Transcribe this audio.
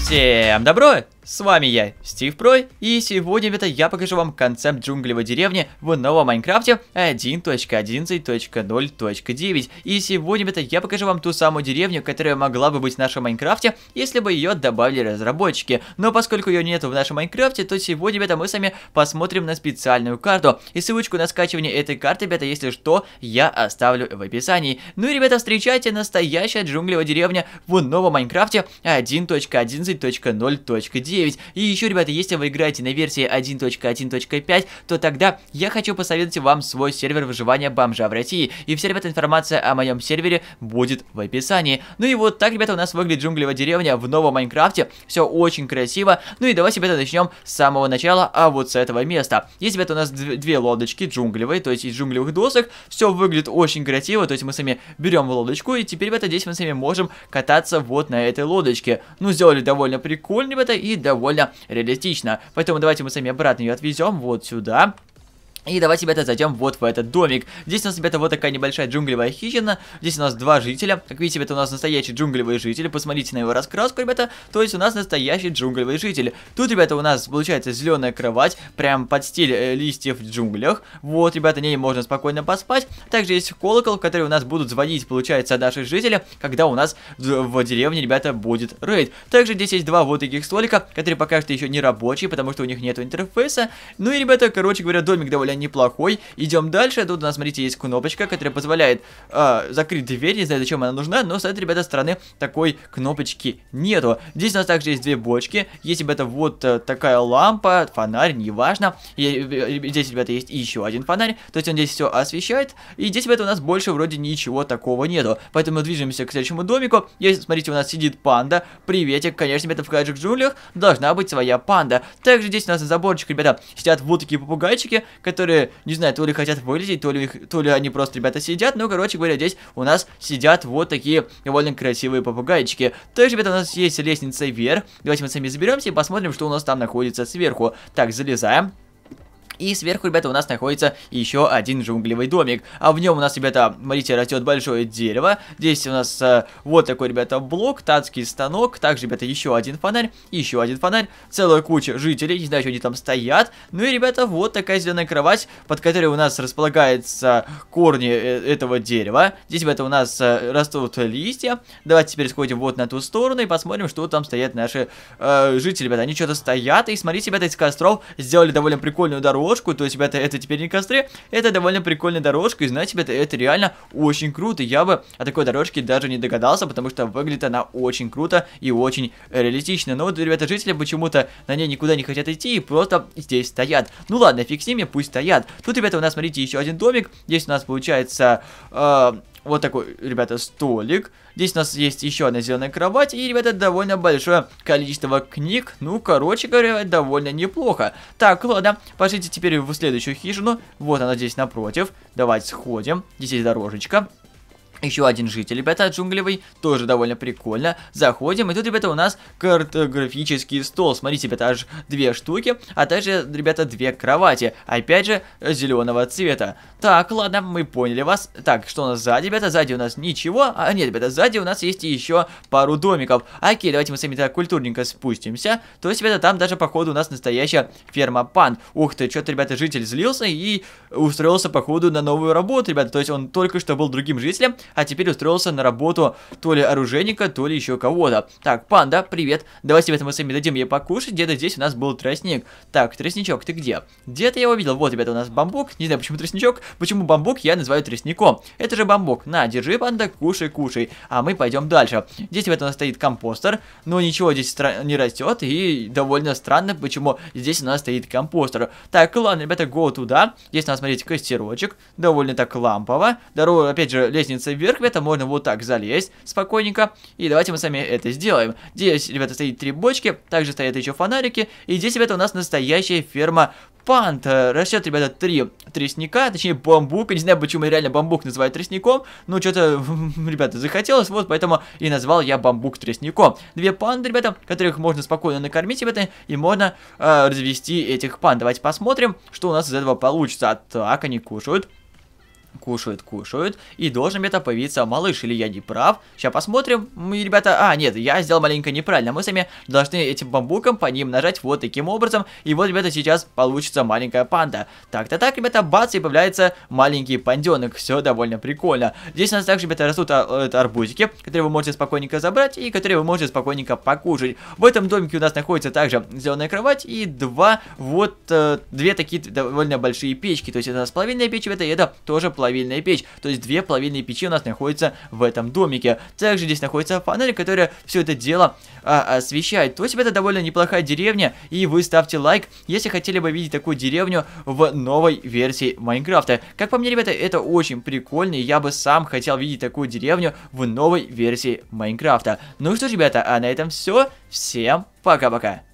Всем добро с вами я, Стив Прой, и сегодня, ребята, я покажу вам концепт джунглевой деревни в новом Майнкрафте 1.11.0.9. И сегодня, ребята, я покажу вам ту самую деревню, которая могла бы быть в нашем Майнкрафте, если бы ее добавили разработчики. Но поскольку ее нету в нашем Майнкрафте, то сегодня, ребята, мы с вами посмотрим на специальную карту. И ссылочку на скачивание этой карты, ребята, если что, я оставлю в описании. Ну и, ребята, встречайте настоящая джунглевая деревня в новом Майнкрафте 1.11.0.9. 9. И еще, ребята, если вы играете на версии 1.1.5, то тогда я хочу посоветовать вам свой сервер выживания бомжа в России. И вся, ребята, информация о моем сервере будет в описании. Ну и вот так, ребята, у нас выглядит джунглевая деревня в новом Майнкрафте. Все очень красиво. Ну и давайте, ребята, начнем с самого начала, а вот с этого места. Есть, ребята, у нас две лодочки джунглевые, то есть из джунглевых досок. Все выглядит очень красиво, то есть мы с вами берем лодочку, и теперь, ребята, здесь мы с вами можем кататься вот на этой лодочке. Ну, сделали довольно прикольно, ребята, и довольно реалистично. Поэтому давайте мы с вами обратно ее отвезем вот сюда. И давайте, ребята, зайдем вот в этот домик. Здесь у нас, ребята, вот такая небольшая джунглевая хижина. Здесь у нас два жителя. Как видите, ребята, у нас настоящий джунглевый житель. Посмотрите на его раскраску, ребята. То есть у нас настоящий джунглевый житель. Тут, ребята, у нас получается зеленая кровать, прям под стиль э, листьев в джунглях. Вот, ребята, на ней можно спокойно поспать. Также есть колокол, который у нас будут звонить, получается, наши жители, когда у нас в деревне, ребята, будет рейд. Также здесь есть два вот таких столика, которые пока что еще не рабочие, потому что у них нет интерфейса. Ну и, ребята, короче говоря, домик довольно неплохой. Идем дальше. Тут у нас, смотрите, есть кнопочка, которая позволяет э, закрыть дверь. Не знаю, зачем она нужна, но с этой, ребята, стороны такой кнопочки нету. Здесь у нас также есть две бочки. Есть, ребята, вот э, такая лампа, фонарь, неважно. И, э, э здесь, ребята, есть еще один фонарь. То есть он здесь все освещает. И здесь, ребята, у нас больше вроде ничего такого нету. Поэтому движемся к следующему домику. Здесь, смотрите, у нас сидит панда. Приветик. Конечно, ребята, в Каджик джунглях должна быть своя панда. Также здесь у нас на заборчик, ребята, сидят вот такие попугайчики, которые то не знаю, то ли хотят вылететь, то ли, их, то ли они просто, ребята, сидят. Ну, короче говоря, здесь у нас сидят вот такие довольно красивые попугайчики. Также, ребята, у нас есть лестница вверх. Давайте мы сами заберемся и посмотрим, что у нас там находится сверху. Так, залезаем. И сверху, ребята, у нас находится еще один джунглевый домик. А в нем у нас, ребята, смотрите, растет большое дерево. Здесь у нас э, вот такой, ребята, блок, татский станок. Также, ребята, еще один фонарь, еще один фонарь. Целая куча жителей, не знаю, что они там стоят. Ну и, ребята, вот такая зеленая кровать, под которой у нас располагаются корни э, этого дерева. Здесь, ребята, у нас э, растут листья. Давайте теперь сходим вот на ту сторону и посмотрим, что там стоят наши э, жители, ребята. Они что-то стоят. И смотрите, ребята, из костров сделали довольно прикольную дорогу дорожку, то есть, ребята, это теперь не костры, это довольно прикольная дорожка, и знаете, ребята, это реально очень круто, я бы о такой дорожке даже не догадался, потому что выглядит она очень круто и очень реалистично, но вот, ребята, жители почему-то на ней никуда не хотят идти и просто здесь стоят, ну ладно, фиг с ними, пусть стоят, тут, ребята, у нас, смотрите, еще один домик, здесь у нас получается... Э вот такой, ребята, столик. Здесь у нас есть еще одна зеленая кровать. И, ребята, довольно большое количество книг. Ну, короче говоря, довольно неплохо. Так, ладно, пошлите теперь в следующую хижину. Вот она здесь напротив. Давайте сходим. Здесь есть дорожечка. Еще один житель, ребята, джунглевый, тоже довольно прикольно. Заходим, и тут, ребята, у нас картографический стол. Смотрите, ребята, аж две штуки, а также, ребята, две кровати. Опять же, зеленого цвета. Так, ладно, мы поняли вас. Так, что у нас сзади, ребята? Сзади у нас ничего. А, нет, ребята, сзади у нас есть еще пару домиков. Окей, давайте мы с вами так культурненько спустимся. То есть, ребята, там даже, походу, у нас настоящая ферма пан. Ух ты, что-то, ребята, житель злился и устроился, походу, на новую работу, ребята. То есть, он только что был другим жителем, а теперь устроился на работу то ли оружейника, то ли еще кого-то. Так, панда, привет. Давайте в этом мы с вами дадим ей покушать. Где-то здесь у нас был тростник. Так, тростничок, ты где? Где-то я его видел. Вот, ребята, у нас бамбук. Не знаю, почему тростничок. Почему бамбук я называю тростником. Это же бамбук. На, держи, панда, кушай, кушай. А мы пойдем дальше. Здесь в этом у нас стоит компостер. Но ничего здесь не растет. И довольно странно, почему здесь у нас стоит компостер. Так, ладно, ребята, go туда. Здесь у нас, смотрите, костерочек. Довольно так лампово. Дорога, опять же, лестница вверх вверх, это можно вот так залезть спокойненько. И давайте мы сами это сделаем. Здесь, ребята, стоит три бочки, также стоят еще фонарики. И здесь, ребята, у нас настоящая ферма Пант. Растет, ребята, три тростника, точнее бамбук. Я Не знаю, почему реально бамбук называют тростником. но что-то, ребята, захотелось, вот поэтому и назвал я бамбук тростником. Две панды, ребята, которых можно спокойно накормить, ребята, и можно э, развести этих панд. Давайте посмотрим, что у нас из этого получится. А так, они кушают кушают, кушают. И должен где-то появиться малыш, или я не прав. Сейчас посмотрим. Мы, ребята... А, нет, я сделал маленько неправильно. Мы сами должны этим бамбуком по ним нажать вот таким образом. И вот, ребята, сейчас получится маленькая панда. Так-то так, ребята, бац, и появляется маленький панденок. Все довольно прикольно. Здесь у нас также, ребята, растут а, э, арбузики, которые вы можете спокойненько забрать и которые вы можете спокойненько покушать. В этом домике у нас находится также зеленая кровать и два, вот, э, две такие довольно большие печки. То есть это у нас половинная печь, ребята, и это тоже половинная плавильная печь. То есть две плавильные печи у нас находятся в этом домике. Также здесь находится фонарь, которая все это дело а, освещает. То есть это довольно неплохая деревня, и вы ставьте лайк, если хотели бы видеть такую деревню в новой версии Майнкрафта. Как по мне, ребята, это очень прикольно, и я бы сам хотел видеть такую деревню в новой версии Майнкрафта. Ну что ж, ребята, а на этом все. Всем пока-пока.